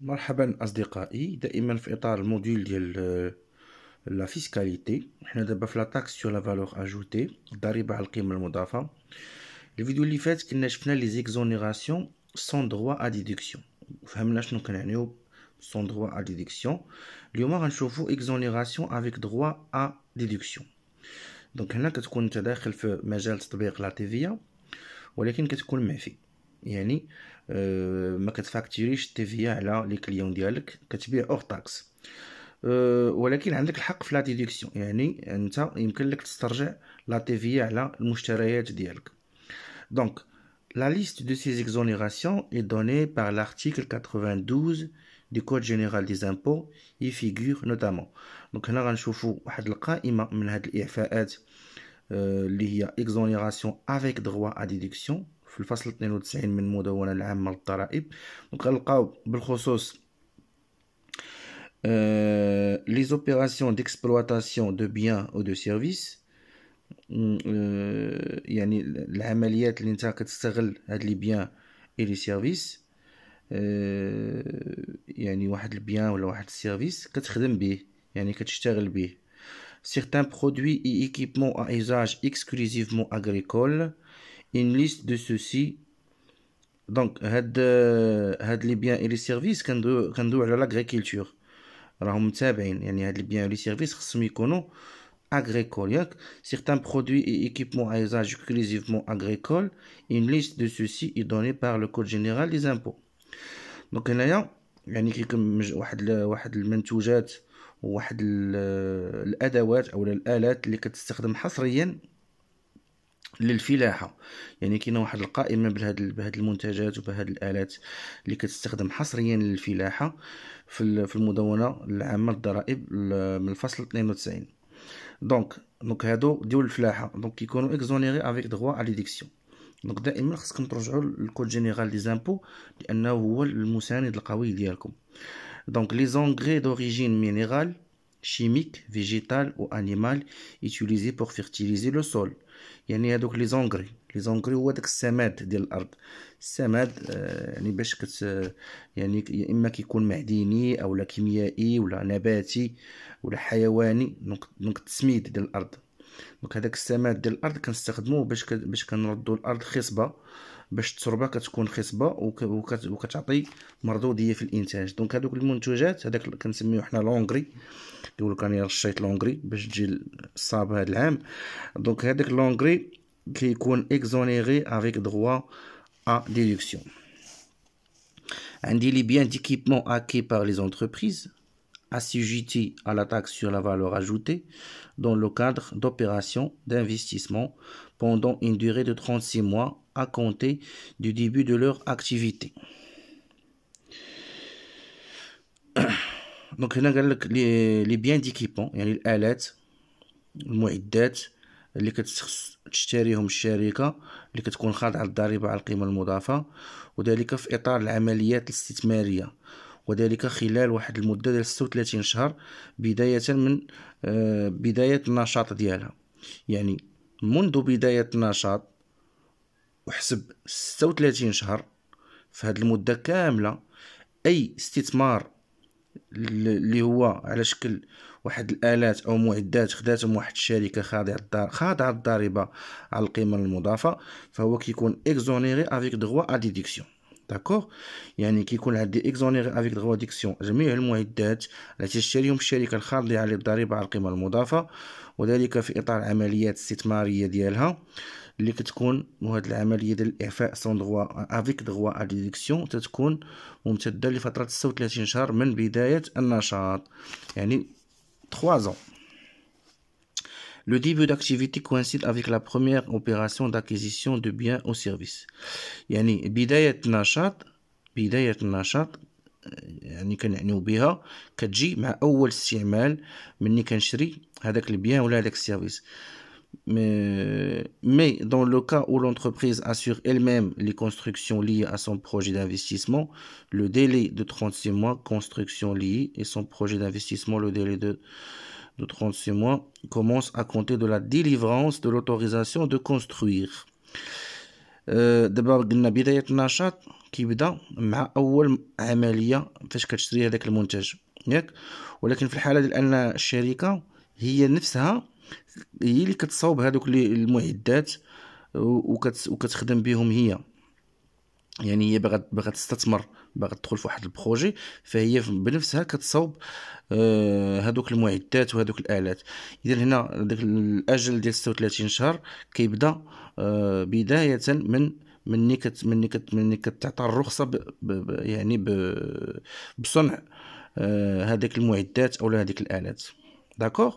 مرحبا اصدقائي دائما في اطار الموديول ديال آه، لا فيسكاليتي حنا دابا في لا تاكس سور لا فالور اجوتي الضريبه على القيمه المضافه الفيديو اللي فات كنا شفنا لي زيكزونيراسيون سون دروا ا ديدكسيون فهمنا شنو كنعنيو سون دروا ا ديدكسيون اليوم غنشوفو اكزونيراسيون افيك دروا ا ديدكسيون دونك هنا كتكون انت داخل في مجال تطبيق لا تيفيا ولكن كتكون معفي يعني mais que facturé je devais à la clientèle donc que tu payes hors taxes. Mais il a le droit de la déduction. C'est-à-dire que tu peux déduire la TVA sur les marchandises. Donc la liste de ces exonérations est donnée par l'article 92 du code général des impôts. Il figure notamment. Donc on a un chauffeur, un agent immobilier, un expert, exonération avec droit à déduction. في الفصل 92 من المدونة العامة للضرائب نلقاو بالخصوص لي زوبيراسيون ديكسبلواتاسيون دو بيان او دو سيرفيس يعني العمليات اللي انت كتستغل هاد لي بيان اي لي سيرفيس يعني واحد البيان ولا واحد السيرفيس كتخدم به يعني كتشتغل به سيغتان برودوي et équipements ا ايزاج اكسكلوزيفمون اغريكول une liste de ceci Donc, had, euh, had les biens et les services quand à l'agriculture. il y a les biens et les services agricole agricoles certains produits et équipements à usage exclusivement agricole une liste de ceci est donnée par le code général des impôts donc يعني واحد للفلاحه يعني كاينه واحد القائمه بهاد بهاد المنتجات وبهاد الالات اللي كتستخدم حصريا للفلاحه في في المدونه العامه للضرائب من الفصل 92 دونك دونك هادو ديال الفلاحه دونك كيكونوا اكزونيري افيك دغوا على ديكسيون دونك دائما خصكم ترجعوا للكود جينيرال دي زامبو لانه هو المساند القوي ديالكم دونك لي زونغري دوريجين مينيرال chimique, végétale ou animale utilisés pour fertiliser le sol. يعني هادوك لي زونغري لي زونغري هو داك السماد ديال الارض السماد آه، يعني باش كت يعني يا اما كيكون معدني اولا كيميائي ولا نباتي ولا حيواني دونك التسميد ديال الارض دونك هذاك السماد ديال الارض كنستخدموه باش باش كنردو الارض خصبه باش التربه كتكون خصبه وك... وكتعطي مردوديه في الانتاج دونك هذوك المنتوجات هذاك كنسميوه حنا لونغري كيقول لك انا رشيت لونغري باش تجي الصابه هذا العام دونك هذاك لونغري كيكون اكزونيري افيك دغوا ا ديدكسيون عندي لي بيان ديكيبمون اكي بار لي زونتربريز assujettis à la taxe sur la valeur ajoutée dans le cadre d'opérations d'investissement pendant une durée de 36 mois à compter du début de leur activité. Donc, les, les biens d'équipement, اللي اللي كتكون على وذلك في العمليات وذلك خلال واحد المدة ديال 36 شهر بداية من آه، بداية النشاط ديالها يعني منذ بداية النشاط وحسب 36 شهر في هذه المدة كاملة أي استثمار اللي هو على شكل واحد الالات او معدات خداتهم واحد الشركه خاضعه الدار خاضعه الضريبه على القيمه المضافه فهو كيكون اكزونيري افيك دغوا اديديكسيون داكوغ يعني كيكون عندي اكزونير افيك ديكسيون جميع المعدات التي تشتريهم الشركه الخاضعه للضريبه على القيمه المضافه وذلك في اطار عمليات استثماريه ديالها اللي كتكون وهاد العمليه ديال الاعفاء سون دغوا افيك دغوا ديكسيون تتكون ممتده لفتره 36 شهر من بدايه النشاط يعني 3 ans Le début d'activité coïncide avec la première opération d'acquisition de biens ou services. nashat mais dans le cas où l'entreprise assure elle-même les constructions liées à son projet d'investissement, le délai de 36 mois construction liée et son projet d'investissement le délai de de 36 mois commence à compter de la délivrance de l'autorisation de construire دابا euh, قلنا بداية النشاط كيبدا مع أول عملية فاش كتشري هذاك المنتج ياك ولكن في الحالة ديال أن الشركة هي نفسها هي اللي كتصاوب هذوك المعدات وكتخدم بهم هي يعني هي باغا باغا تستثمر باغا تدخل في واحد البروجي فهي بنفسها كتصاوب هذوك آه، المعدات وهذوك الالات اذا هنا داك الاجل ديال 36 شهر كيبدا آه، بدايه من مني كت مني كت مني كتعطى الرخصه ب ب يعني ب بصنع هذيك آه، المعدات او هذيك الالات داكوغ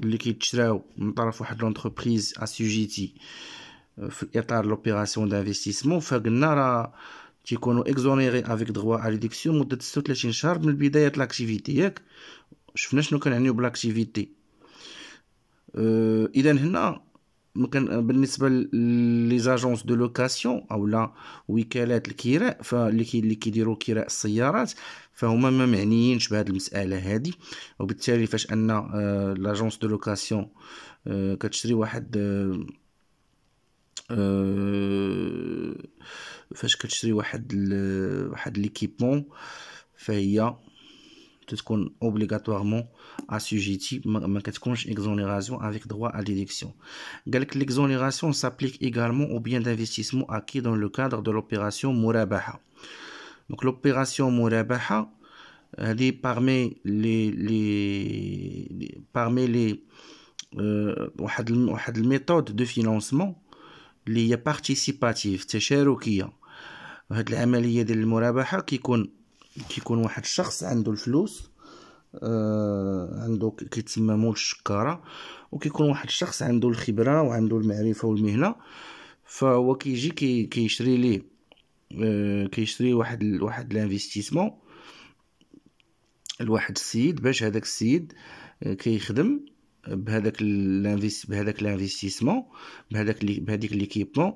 اللي كيتشراو من طرف واحد لونتربريز اسوجيتي آه، في اطار لوبيراسيون دانفستيسمون فقلنا راه تيكونوا اكزونيري افيك دغوا ا ريدكسيون مده 36 شهر من بدايه لاكتيفيتي ياك شفنا شنو كنعنيو بلاكتيفيتي أه اذا هنا بالنسبه لي زاجونس دو لوكاسيون اولا وكالات الكراء فاللي كيديروا كراء السيارات فهما ما معنيينش بهذه المساله هذه وبالتالي فاش ان لاجونس دو لوكاسيون كتشري واحد آه، آه، فاش كتشري واحد واحد ليكيبمون فهي تتكون اوبليغاتوارمون اسوجيتي ما كتكونش اكزونيراسيون افيك دروا ا ديدكسيون قال لك ليكزونيراسيون سابليك ايغالمون او بيان دانفستيسمون اكي دون لو كادر دو لوبيراسيون مرابحه دونك لوبيراسيون مرابحه هذه بارمي لي لي بارمي لي واحد واحد الميثود دو فينانسمون اللي هي بارتيسيباتيف تشاركيه هاد العمليه ديال المرابحه كيكون كيكون واحد الشخص عنده الفلوس آه عنده كيتسمى مول الشكاره وكيكون واحد الشخص عنده الخبره وعنده المعرفه والمهنه فهو كيجي كي كيشري ليه آه، كيشري واحد واحد لانفستيسمون لواحد السيد باش هذاك السيد آه، كيخدم بهذاك الانفيست بهذاك لانفيستيسمون بهذاك بهذيك ليكيبمون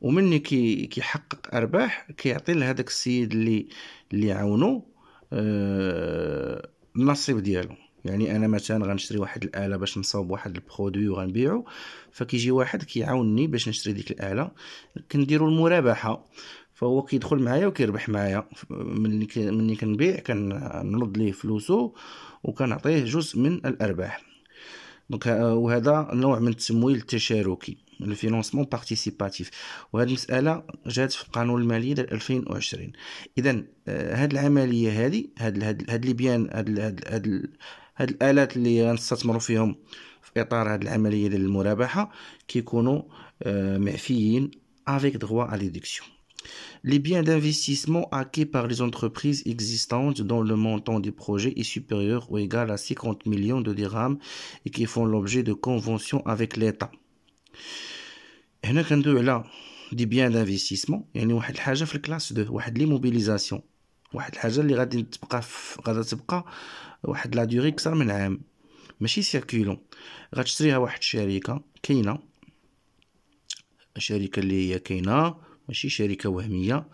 ومن كي كيحقق ارباح كيعطي لهذاك السيد اللي اللي عاونو أه... النصيب ديالو يعني انا مثلا غنشري واحد الاله باش نصاوب واحد البرودوي وغنبيعو فكيجي واحد كيعاوني باش نشري ديك الاله كنديرو المرابحه فهو كيدخل معايا وكيربح معايا ملي ملي كنبيع كنرد ليه فلوسو وكنعطيه جزء من الارباح دونك آه، وهذا نوع من التمويل التشاركي الفينونسمون بارتيسيباتيف وهذه المساله جات في القانون المالي ديال 2020 اذا آه، هاد العمليه هذه هاد هذه هاد ليبيان هاد الالات اللي غنستثمروا فيهم في اطار هاد العمليه ديال المرابحه كيكونوا آه، معفيين افيك دغوا ا ديدكسيون Les biens d'investissement acquis par les entreprises existantes dont le montant du projet est supérieur ou égal à 50 millions de dirhams et qui font l'objet de conventions avec l'État. des biens d'investissement, يعني واحد الحاجة في الكلاس 2 واحد l'immobilisation واحد الحاجه اللي غادي تبقى غادي تبقى واحد لا ديوري اكثر من عام ماشي سيركيلون غتشريها واحد الشركه كاينه الشركه اللي هي كاينه ماشي شركه وهميه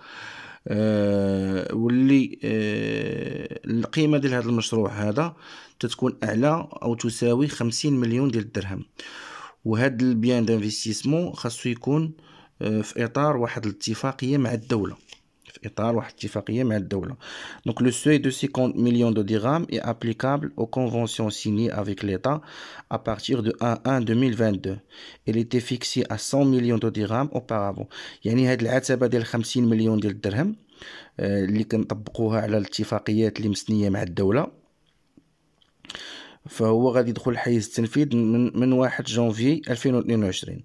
أه واللي أه القيمه ديال هذا المشروع هذا تتكون اعلى او تساوي 50 مليون ديال الدرهم وهذا البيان دانفيستيسمون خاصو يكون آه، في اطار واحد الاتفاقيه مع الدوله في اطار واحد اتفاقيه مع الدوله دونك لو سوي دو 50 مليون دو ديغام اي ابليكابل او كونفونسيون سيني افيك ليتا ا بارتير دو 1 1 2022 il était فيكسي ا 100 مليون دو ديغام auparavant يعني هاد العتبه ديال 50 مليون ديال الدرهم اللي كنطبقوها على الاتفاقيات اللي مسنيه مع الدوله فهو غادي يدخل حيز التنفيذ من من 1 جونفي 2022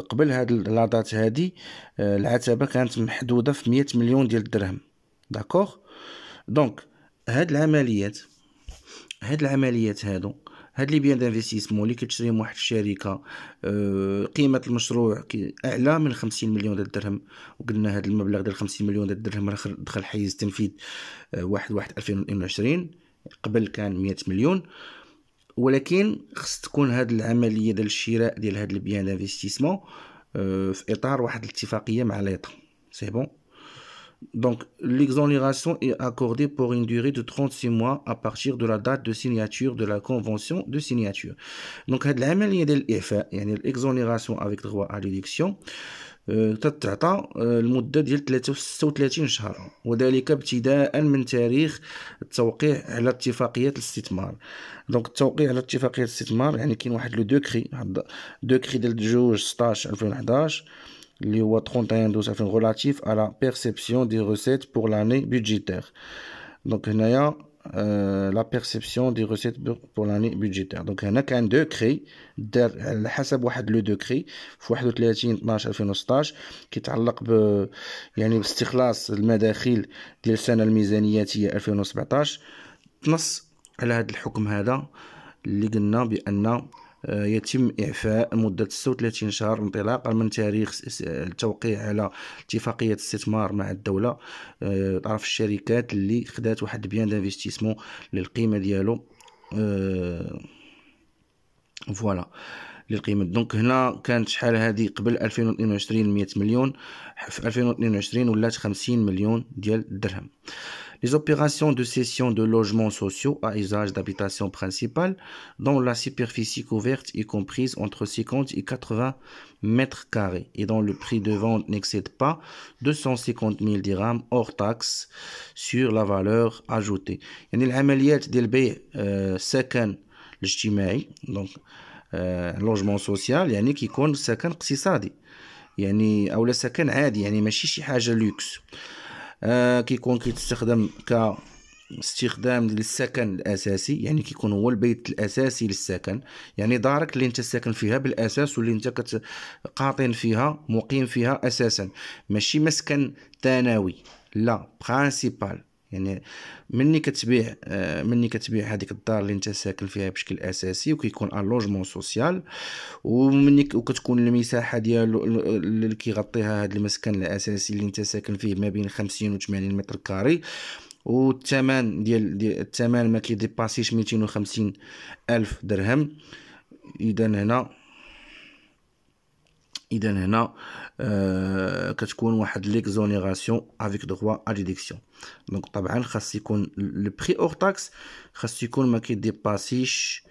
قبل هاد لادات هادي آه، العتبه كانت محدوده في 100 مليون ديال الدرهم داكوغ دونك هاد العمليات هاد العمليات هادو هاد لي بيان دانفستيسمون اللي كتشريهم واحد الشركه آه، قيمه المشروع اعلى من 50 مليون ديال الدرهم وقلنا هاد المبلغ ديال 50 مليون ديال الدرهم راه دخل حيز التنفيذ 1 1 2022 قبل كان Donc, l'exonération est accordée pour une durée de 36 mois à partir de la date de signature de la convention de signature. Donc, l'exonération avec droit à l'élection تتعطى آه، آه، المدة ديال 36 شهر وذلك ابتداء من تاريخ التوقيع على اتفاقية الاستثمار دونك التوقيع على اتفاقية الاستثمار يعني كاين واحد لو دوكري دوكري ديال جوج 16 2011 اللي هو 31 دوز 2000 غولاتيف على بيرسيبسيون دي روسيت بور لاني بودجيتير دونك هنايا لا بيرسيبسيون دي ريسيت بور لاني بودجيتير دونك هنا كان دوكري دار على حسب واحد لو دوكري في 31 12 2016 كيتعلق ب يعني باستخلاص المداخيل ديال السنه الميزانياتيه 2017 تنص على هذا الحكم هذا اللي قلنا بان آه، يتم إعفاء مدة 36 شهر انطلاقا من تاريخ التوقيع على اتفاقية استثمار مع الدولة آه، طرف الشركات اللي خدات واحد بيان دانفستيسمون للقيمة ديالو آه، فوالا للقيمه دونك هنا كانت شحال هذه قبل 2022 100 مليون في 2022 ولات 50 مليون ديال الدرهم les opérations de cession de logements sociaux à usage d'habitation principale dont la superficie couverte est comprise entre 50 et 80 mètres carrés et dont le prix de vente n'excède pas 250 000 dirhams hors taxes sur la valeur ajoutée. يعني العمليات آه كيكون كيتستخدم ك استخدام للسكن الاساسي يعني كيكون هو البيت الاساسي للسكن يعني دارك اللي انت ساكن فيها بالاساس واللي انت كتقاطن فيها مقيم فيها اساسا ماشي مسكن ثانوي لا برينسيبال يعني مني كتبيع آه، مني كتبيع هذيك الدار اللي انت ساكن فيها بشكل اساسي وكيكون ان لوجمون سوسيال ومني وكتكون المساحه ديالو اللي كيغطيها هذا المسكن الاساسي اللي انت ساكن فيه ما بين 50 و 80 متر كاري والثمن ديال, ديال الثمن ما كيديباسيش 250 الف درهم اذا هنا اذا هنا آه كتكون واحد ليكزونيغاسيون افيك دروا ا ديديكسيون دونك طبعا خاص يكون لو بري اور تاكس خاص يكون ما كيديباسيش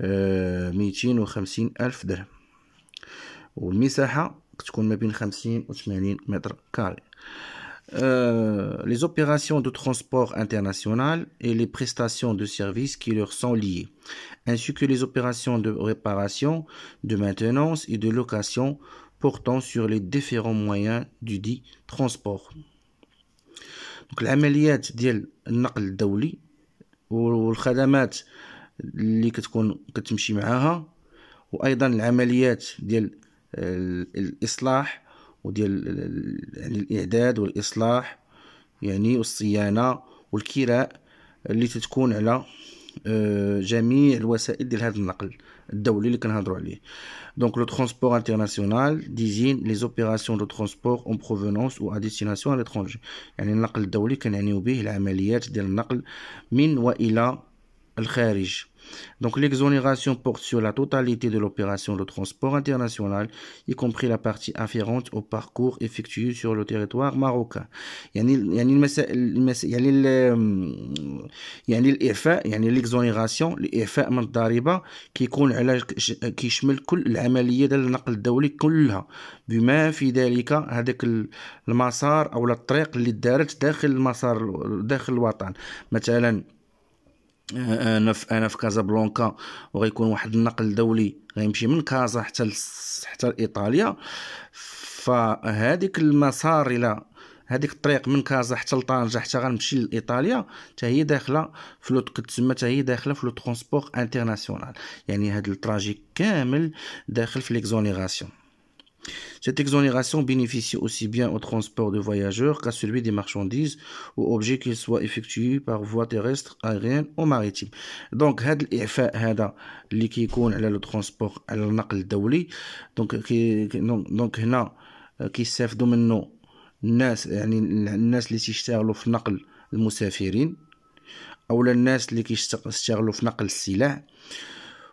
آه 250 الف درهم والمساحه كتكون ما بين 50 و 80 متر كاري Euh, les opérations de transport international et les prestations de services qui leur sont liées, ainsi que les opérations de réparation, de maintenance et de location portant sur les différents moyens du dit transport. Donc, وديال يعني الاعداد والاصلاح يعني والصيانه والكراء اللي تتكون على آه، جميع الوسائل ديال هذا النقل الدولي اللي كنهضروا عليه دونك لو ترونسبور انترناسيونال ديزين لي زوبيراسيون دو ترونسبور اون بروفونونس او ا ديستيناسيون ا لترونجي يعني النقل الدولي كنعنيو به العمليات ديال النقل من والى الخارج Donc l'exonération porte sur la totalité de l'opération de transport international, y compris la partie afférente au parcours effectué sur le territoire marocain. il يعني الإعفاء يعني l'exonération الإعفاء من الضريبة كيكون qui كيشمل de la de transport الدولي كلها بما في ذلك هذاك المسار أو الطريق اللي دارت داخل المسار داخل الوطن مثلا آه، انا في انا في كازابلانكا وغيكون واحد النقل دولي غيمشي من كازا حتى حتى لايطاليا فهذيك المسار الى هذيك الطريق من كازا حتى لطنجة حتى غنمشي لايطاليا حتى هي داخله في لو كتسمى حتى هي داخله في لو ترونسبور انترناسيونال يعني هذا التراجي كامل داخل في ليكزونيغاسيون Cette exonération bénéficie aussi bien au transport de voyageurs qu'à celui des marchandises ou objets qu'ils soient effectués par voie terrestre, aérienne ou maritime. Donc, هذا qui هذا اللي كيكون le transport, ترونسبور Donc, النقل الدولي دونك كي دونك de كيستافدوا الناس يعني الناس اللي تيشتغلوا في نقل المسافرين الناس اللي كيشتغلوا في نقل السلع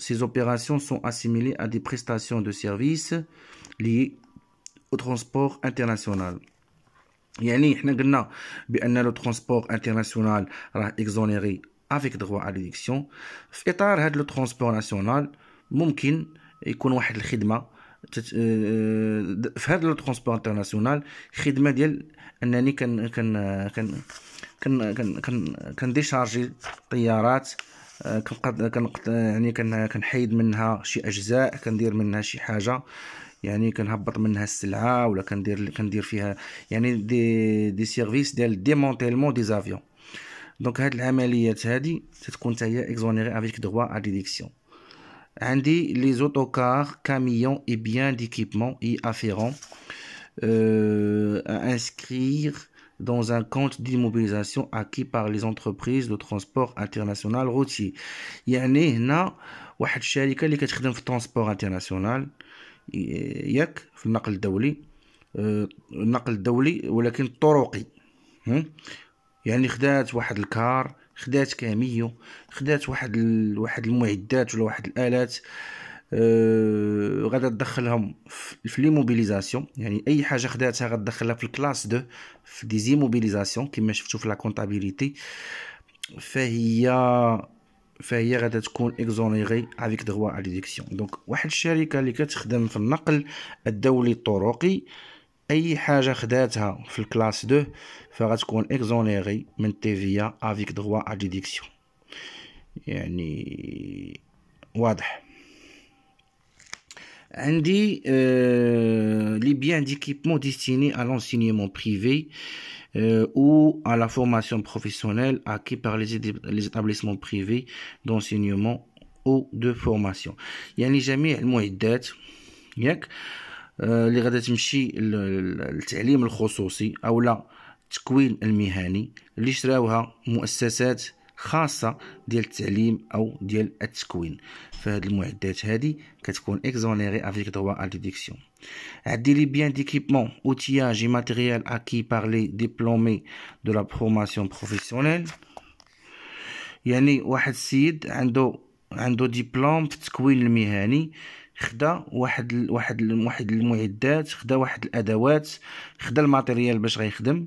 ces opérations sont assimilées à des prestations de services liées au transport international. يعني حنا قلنا بان لو ترونسبور انترناسيونال راه اكزونيري افيك دروا على ليديكسيون في اطار هاد لو ترونسبور ناسيونال ممكن يكون واحد الخدمه في هاد لو ترونسبور انترناسيونال خدمه ديال انني كن كن كن كن كن كن كنديشارجي طيارات كنبقى كنقط يعني كنحيد منها شي اجزاء كندير منها شي حاجه يعني كنهبط منها السلعه ولا كندير كندير فيها يعني دي دي سيرفيس ديال ديمونتيلمون دي زافيون دونك هاد العمليات هادي تتكون حتى هي اكزونيري افيك دغوا ا ديديكسيون عندي لي زوتوكار كاميون اي بيان ديكيبمون اي افيرون ا انسكريغ dans un compte d'immobilisation acquis par les entreprises de transport international routier Il y يعني هنا واحد الشركه اللي كتخدم في الترونسبور انترناسيونال ياك في النقل الدولي النقل الدولي ولكن الطرقي يعني خدات واحد الكار خدات كاميو خدات واحد ال... واحد المعدات ولا واحد الالات آه أه غادا تدخلهم في لي موبيليزاسيون يعني اي حاجه خداتها غتدخلها في الكلاس دو في دي زي موبيليزاسيون كما شفتو في لا كونطابيليتي فهي فهي غادا تكون اكزونيغي افيك دغوا على ديكسيون دونك واحد الشركه اللي كتخدم في النقل الدولي الطرقي اي حاجه خداتها في الكلاس دو فغتكون اكزونيغي من فيا افيك دغوا على ديكسيون يعني واضح Euh, les biens d'équipement destinés à l'enseignement privé euh, ou à la formation professionnelle acquis par les, établissements privés d'enseignement ou de formation يعني جميع المعدات ياك اللي غادا تمشي للتعليم الخصوصي او لا التكوين المهني اللي شراوها مؤسسات خاصه ديال التعليم او ديال التكوين فهاد المعدات هادي كتكون اكزونيري افيك دروا ا ديدكسيون عدي لي بيان ديكيبمون اوتياج اي ماتيريال اكي بار لي ديبلومي دو لا فورماسيون بروفيسيونيل يعني واحد السيد عنده عنده ديبلوم في التكوين المهني خدا واحد ال واحد واحد المعدات خدا واحد الادوات خدا الماتيريال باش غيخدم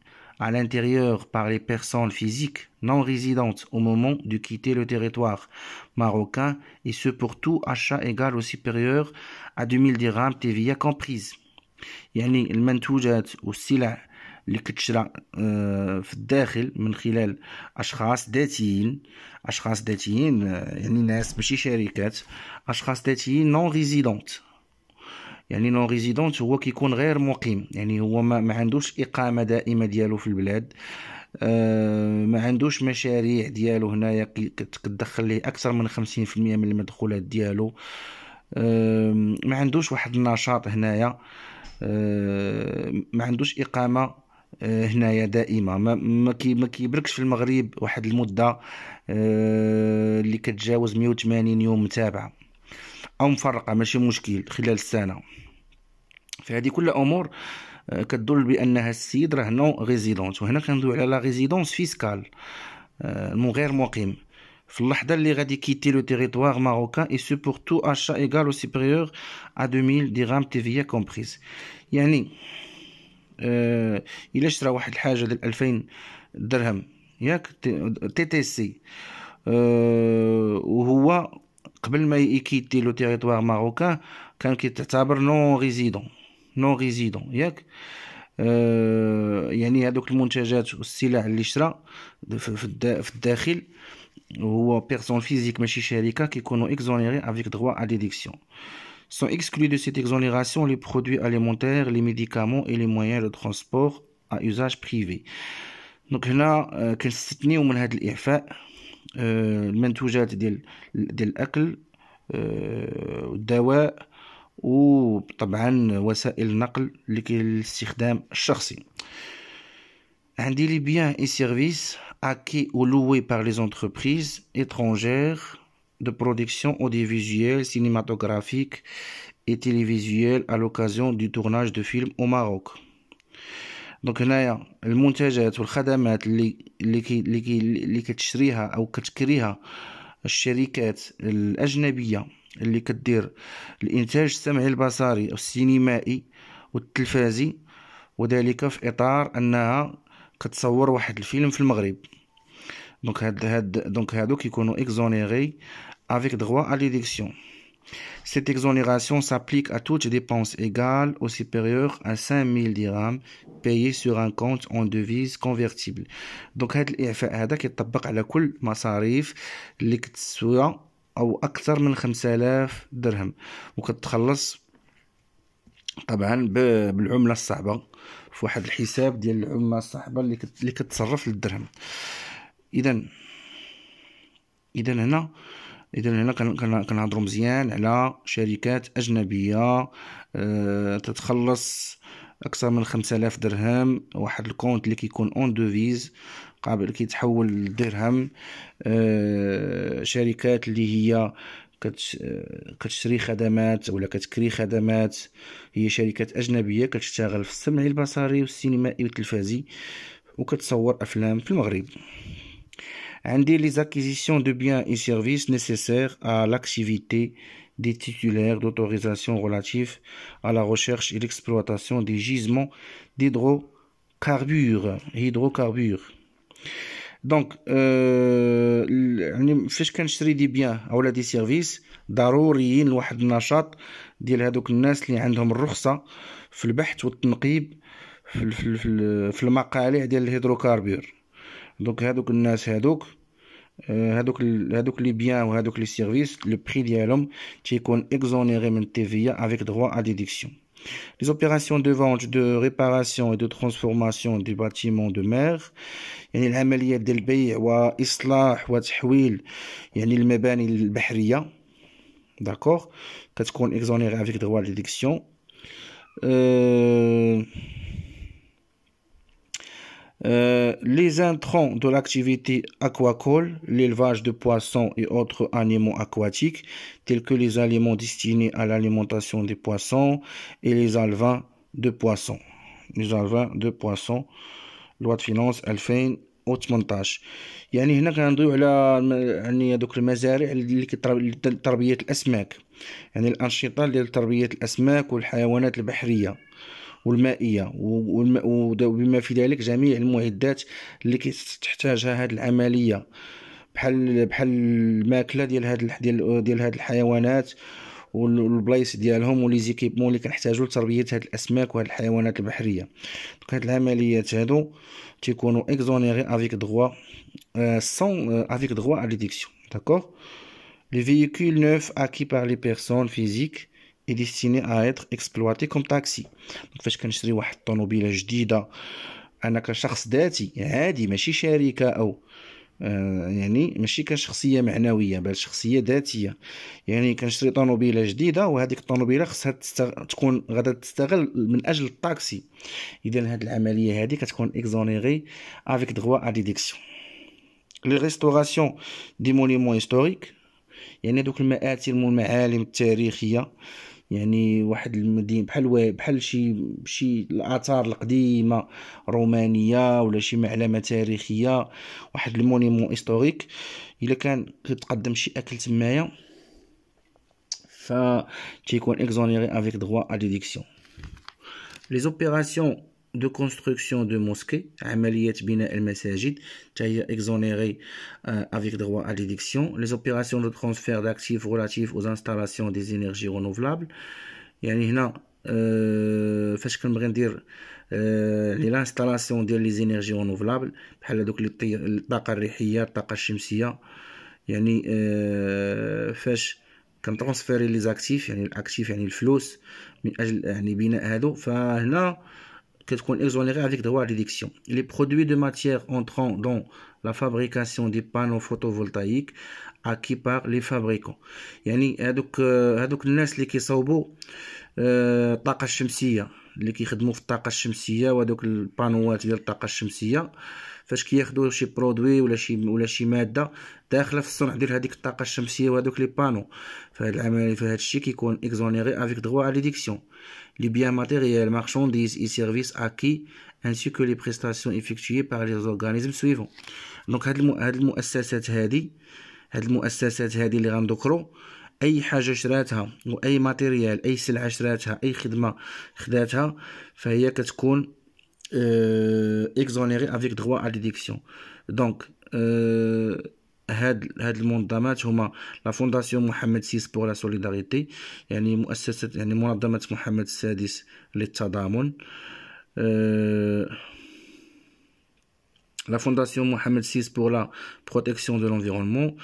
à l'intérieur par les personnes physiques non résidentes au moment de quitter le territoire marocain et ce pour tout achat égal ou supérieur à 2000 dirhams TVA comprise. يعني المنتوجات والسلع اللي كتشرى في الداخل من خلال اشخاص ذاتيين اشخاص ذاتيين يعني ناس ماشي شركات اشخاص ذاتيين نون ريزيدونت يعني نون ريزيدونت هو كيكون غير مقيم يعني هو ما, ما عندوش اقامه دائمه ديالو في البلاد آه، ما عندوش مشاريع ديالو هنايا كتدخل ليه اكثر من 50% من المدخولات ديالو آه، ما عندوش واحد النشاط هنايا آه، ما عندوش اقامه هنايا دائمه ما ما, كي ما كيبركش في المغرب واحد المده اللي كتجاوز 180 يوم متابعه او مفرقه ماشي مشكل خلال السنه فهذه كل امور آه، كتدل بانها السيد راه نو ريزيدونت وهنا كندوي على لا ريزيدونس فيسكال آه، غير مقيم في اللحظه اللي غادي كيتي لو تيريتوار ماروكان اي سو بور تو اشا ايغال او سوبيريور ا 2000 درهم في كومبريز يعني آه الا شرا واحد الحاجه ديال 2000 درهم ياك تي تي سي آه وهو قبل ما يكيتي لو تيريتوار ماروكان كان كيتعتبر نون ريزيدون Non résident. Il y a des documentaires qui sont en train de se faire. Il y a des personnes physiques qui sont exonérées avec droit à l'éduction. Ils sont exclus de cette exonération les produits alimentaires, les médicaments et les moyens de transport à usage privé. Donc, là, il y a des documents qui sont en train de se faire. Il y a des documents qui sont en train de se وطبعا وسائل النقل للاستخدام الشخصي عندي les biens et services acquis ou loués par les entreprises étrangères de production audiovisuelle, cinématographique et télévisuelle à l'occasion du tournage de films au Maroc. دونك هنايا المنتجات والخدمات اللي اللي اللي كتشريها او كتكريها اللي كدير الانتاج السمعي البصري او السينمائي والتلفازي وذلك في اطار انها كتصور واحد الفيلم في المغرب دونك هاد هاد دونك هادو كيكونوا اكزونيري افيك droit ا ليديكسيون Cette exonération s'applique à toute dépense égale ou supérieure à 5000 dirhams payée sur un compte en devise convertible. Donc c'est هذا الإعفاء هذا à على les مصاريف اللي كتسوى او اكثر من 5000 درهم وكتخلص طبعا بالعمله الصعبه في واحد الحساب ديال العمله الصعبه اللي كت... اللي كتصرف للدرهم اذا اذا هنا اذا هنا كنهضروا مزيان على شركات اجنبيه أه تتخلص اكثر من 5000 درهم واحد الكونت اللي كيكون اون دوفيز قابل les acquisitions de biens et services nécessaires à l'activité des titulaires d'autorisation relative à la recherche et l'exploitation des gisements d'hydrocarbures. Hydrocarbures. دونك أه euh, يعني فاش كنشري دي بيان اولا دي سيرفيس ضروريين لواحد النشاط ديال هذوك الناس اللي عندهم الرخصه في البحث والتنقيب في, في, في, في المقالع ديال الهيدروكاربور دونك هذوك الناس هذوك هذوك آه، هذوك لي بيان وهذوك لي سيرفيس لو بري ديالهم تيكون اكزونيري من التيفيا افيك دووا ا ديديكسيون les opérations de vente, de réparation et de transformation des bâtiments de mer il y a l'amélière des pays il y a l'amélière des pays d'accord Qu'est-ce qu'on est exonéré avec droit à l'élection euh euh, les intrants de l'activité aquacole, l'élevage de poissons et autres animaux aquatiques, tels que les aliments destinés à l'alimentation des poissons et les alvins de poissons. Les alvins de poissons, loi de finances 2000 و18 يعني هنا كنهضروا على يعني دوك المزارع اللي تربيه الاسماك يعني الانشطه ديال تربيه الاسماك والحيوانات البحريه والمائيه وبما في ذلك جميع المعدات اللي كتحتاجها هذه العمليه بحال بحال الماكله ديال هاد ديال ديال هاد الحيوانات والبلايص ديالهم ولي زيكيبمون اللي كنحتاجو لتربيه هاد الاسماك وهاد الحيوانات البحريه دونك هاد العمليات هادو تيكونوا اكزونيري افيك دغوا سون افيك دغوا ا داكوغ داكور لي فييكول نوف اكي بار لي بيرسون فيزيك est ديستيني ا être كوم comme taxi. فاش كنشري واحد الطوموبيله جديده انا كشخص ذاتي عادي ماشي شركه او آه، يعني ماشي كشخصيه معنويه بل شخصيه ذاتيه يعني كنشري طوموبيله جديده وهذيك الطوموبيله خصها تستغ... تكون غادا تستغل من اجل الطاكسي اذا هذه العمليه هذه كتكون اكزونيري افيك دغوا ا ديديكسيون لي ريستوراسيون دي مونيمون هيستوريك يعني دوك المآثر والمعالم التاريخيه يعني واحد المدينه بحال بحال شي شي الاثار القديمه رومانيه ولا شي معلمه تاريخيه واحد المونيمون هيستوريك الا كان كتقدم شي اكل تمايا ف تيكون اكزونيري افيك دووا ا ديديكسيون لي زوبيراسيون de construction de mosquées, Amaliyat exonéré euh, avec droit à l'édiction, les opérations de transfert d'actifs relatifs aux installations des énergies renouvelables. يعني l'installation ديال les énergies renouvelables بحال هذوك الطاقه لي زاكتيف يعني الاكتيف يعني الفلوس من اجل بناء هادو فهنا qu'est-ce exonéré avec droit à déduction. Les produits de matière entrant dans la fabrication des panneaux photovoltaïques acquis par les fabricants. يعني هذوك هذوك الناس اللي كيصاوبوا الطاقة الشمسية اللي كيخدموا في الطاقه الشمسيه وهذوك البانوات ديال الطاقه الشمسيه فاش كياخذوا شي برودوي ولا شي ولا شي ماده داخله في الصنع ديال هذيك الطاقه الشمسيه وهذوك لي بانو فهاد العمليه فهاد الشيء كيكون اكزونيري افيك دغوا على ديكسيون les biens matériels, marchandises et services acquis ainsi que les prestations effectuées par les organismes suivants. Donc هاد المؤسسات هادي هاد المؤسسات هادي اللي غندكرو اي حاجه شراتها واي ماتيريال اي سلعه شراتها اي خدمه خداتها فهي كتكون اكزونيري افيك دروا على ديديكسيون دونك La Fondation Mohamed VI pour la solidarité. La Fondation Mohamed VI pour la protection de l'environnement.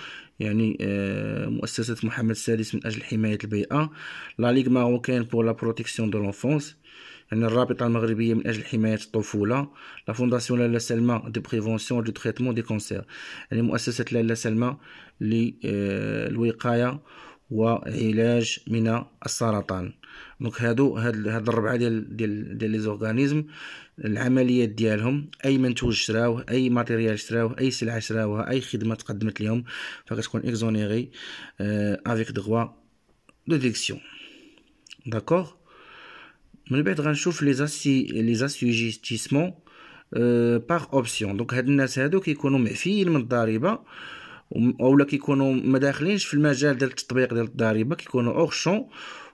La Ligue marocaine pour la protection de l'enfance. أن الرابطة المغربية من أجل حماية الطفولة لا فونداسيون لالا سلمى دي بريفونسيون دو تريتمون دي كونسير يعني مؤسسة لالا سلمى للوقاية آه، وعلاج من السرطان دونك هادو هاد هاد الربعه ديال ديال ديال لي زورغانيزم العمليات ديالهم اي منتوج شراوه اي ماتيريال شراوه اي سلعه شراوها اي خدمه تقدمت لهم فكتكون اكزونيري افيك دغوا دو ديكسيون داكوغ من بعد غنشوف لي زاسي لي زاسوجيستيسمون بار باغ اوبسيون دونك هاد الناس هادو كيكونوا معفيين من الضريبه اولا كيكونوا ما داخلينش في المجال ديال التطبيق ديال الضريبه كيكونوا اوغشون شون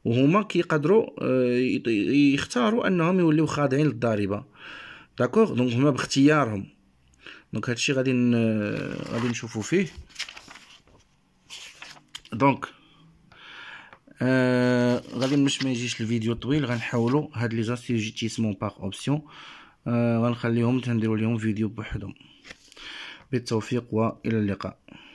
وهما كيقدروا آه، يختاروا انهم يوليو خاضعين للضريبه داكوغ دونك هما باختيارهم دونك هادشي غادي غادي نشوفو فيه دونك آه، غادي مش ما يجيش الفيديو طويل غنحاولوا هاد لي زاسيجيتيسمون باغ اوبسيون آه، غنخليهم تنديروا لهم فيديو بوحدهم بالتوفيق والى اللقاء